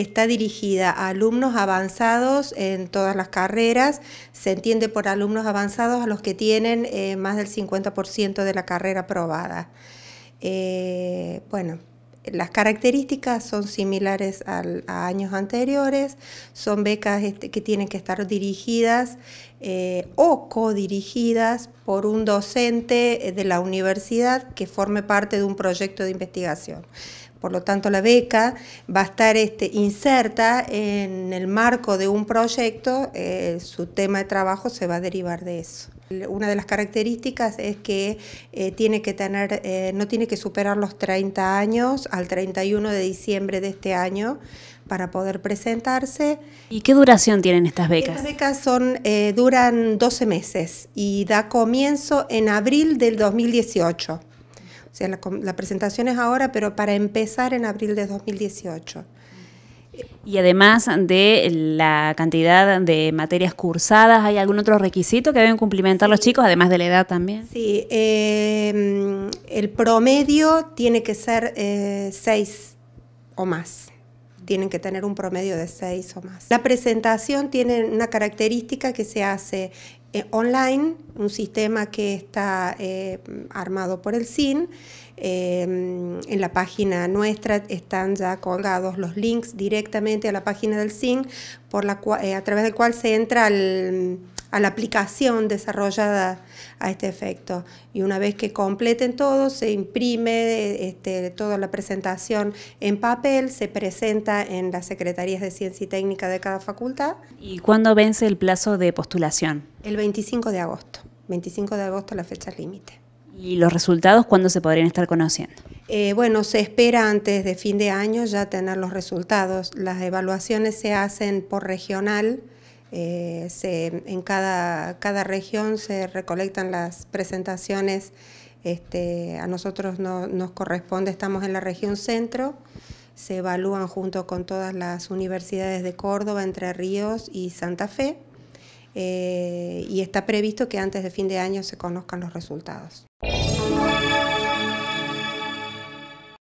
está dirigida a alumnos avanzados en todas las carreras. Se entiende por alumnos avanzados a los que tienen eh, más del 50% de la carrera aprobada. Eh, bueno, las características son similares a años anteriores, son becas este, que tienen que estar dirigidas eh, o codirigidas por un docente de la universidad que forme parte de un proyecto de investigación. Por lo tanto, la beca va a estar este, inserta en el marco de un proyecto, eh, su tema de trabajo se va a derivar de eso. Una de las características es que, eh, tiene que tener, eh, no tiene que superar los 30 años al 31 de diciembre de este año para poder presentarse. ¿Y qué duración tienen estas becas? Estas becas son, duran 12 meses y da comienzo en abril del 2018. O sea, la, presentación es ahora, pero para empezar en abril de 2018. Y además de la cantidad de materias cursadas, ¿hay algún otro requisito que deben cumplimentar los chicos, además de la edad también? Sí, em, el promedio tiene que ser eh, seis o más. Tienen que tener un promedio de seis o más. La presentación tiene una característica que se hace online, un sistema que está eh, armado por el SIN, eh, en la página nuestra están ya colgados los links directamente a la página del SIN, por la eh, a través del cual se entra al a la aplicación desarrollada a este efecto. Y una vez que completen todo, se imprime este, toda la presentación en papel, se presenta en las Secretarías de Ciencia y Técnica de cada facultad. ¿Y cuándo vence el plazo de postulación? El 25 de agosto. 25 de agosto la fecha límite. ¿Y los resultados cuándo se podrían estar conociendo? Eh, bueno, se espera antes de fin de año ya tener los resultados. Las evaluaciones se hacen por regional eh, se, en cada, región se recolectan las presentaciones, este, a nosotros nos corresponde, estamos en la región centro, se evalúan junto con todas las universidades de Córdoba, Entre Ríos y Santa Fe, eh, y está previsto que antes de fin de año se conozcan los resultados.